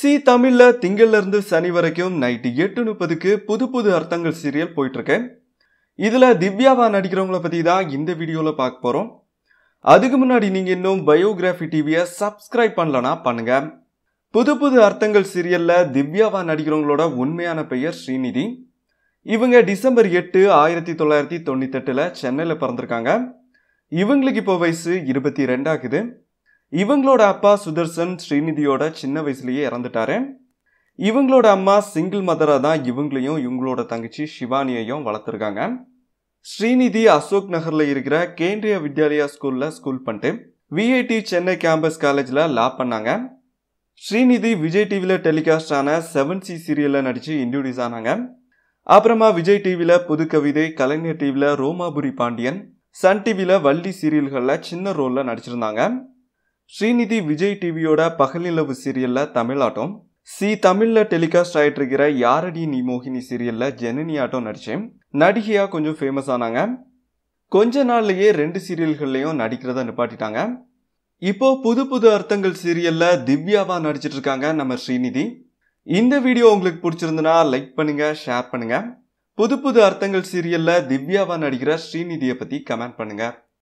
C தமிழில் திங்கள்லேருந்து சனி வரைக்கும் night எட்டு முப்பதுக்கு புது புது அர்த்தங்கள் சீரியல் போயிட்டுருக்கேன் இதில் திவ்யாவா நடிக்கிறவங்கள பற்றி தான் இந்த வீடியோவில் பார்க்க போகிறோம் அதுக்கு முன்னாடி நீங்கள் இன்னும் பயோகிராஃபி டிவியை சப்ஸ்கிரைப் பண்ணலனா பண்ணுங்கள் புது புது அர்த்தங்கள் சீரியலில் திவ்யாவா நடிக்கிறவங்களோட உண்மையான பெயர் ஸ்ரீநிதி இவங்க டிசம்பர் எட்டு ஆயிரத்தி தொள்ளாயிரத்தி தொண்ணூத்தெட்டில் சென்னையில் பிறந்திருக்காங்க இவங்களுக்கு இப்போ வயசு இருபத்தி ரெண்டாகுது இவங்களோட அப்பா சுதர்சன் ஸ்ரீநிதியோட சின்ன வயசுலேயே இறந்துட்டாரு இவங்களோட அம்மா சிங்கிள் மதராக தான் இவங்களையும் இவங்களோட தங்கச்சி சிவானியையும் வளர்த்துருக்காங்க ஸ்ரீநிதி அசோக் நகரில் இருக்கிற கேந்திரிய வித்யாலயா ஸ்கூலில் ஸ்கூல் பண்ணிட்டு விஐடி சென்னை கேம்பஸ் காலேஜில் லா பண்ணாங்க ஸ்ரீநிதி விஜய் டிவியில் டெலிகாஸ்ட் ஆன செவன் சி சீரியலில் நடித்து இன்ட்ரடியூஸ் ஆனாங்க அப்புறமா விஜய் டிவியில் புது கவிதை கலைஞர் டிவியில் ரோமாபுரி பாண்டியன் சன் டிவியில் வள்ளி சீரியல்களில் சின்ன ரோலில் நடிச்சிருந்தாங்க ஸ்ரீநிதி விஜய் டிவியோட பகலிலவு சீரியல்ல தமிழாட்டம் சி தமிழ்ல டெலிகாஸ்ட் ஆயிட்டு இருக்கிற யாரடி நீ மோகினி சீரியல்ல ஜெனனி ஆட்டம் நடிச்சேன் நடிகையா கொஞ்சம் ஃபேமஸ் ஆனாங்க கொஞ்ச நாள்லயே ரெண்டு சீரியல்கள்லையும் நடிக்கிறத நிப்பாட்டிட்டாங்க இப்போ புது புது அர்த்தங்கள் சீரியல்ல திவ்யாவா நடிச்சிட்டு இருக்காங்க நம்ம ஸ்ரீநிதி இந்த வீடியோ உங்களுக்கு பிடிச்சிருந்தனா லைக் பண்ணுங்க ஷேர் பண்ணுங்க புது புது அர்த்தங்கள் சீரியல்ல திவ்யாவா நடிக்கிற ஸ்ரீநிதியை பத்தி கமெண்ட் பண்ணுங்க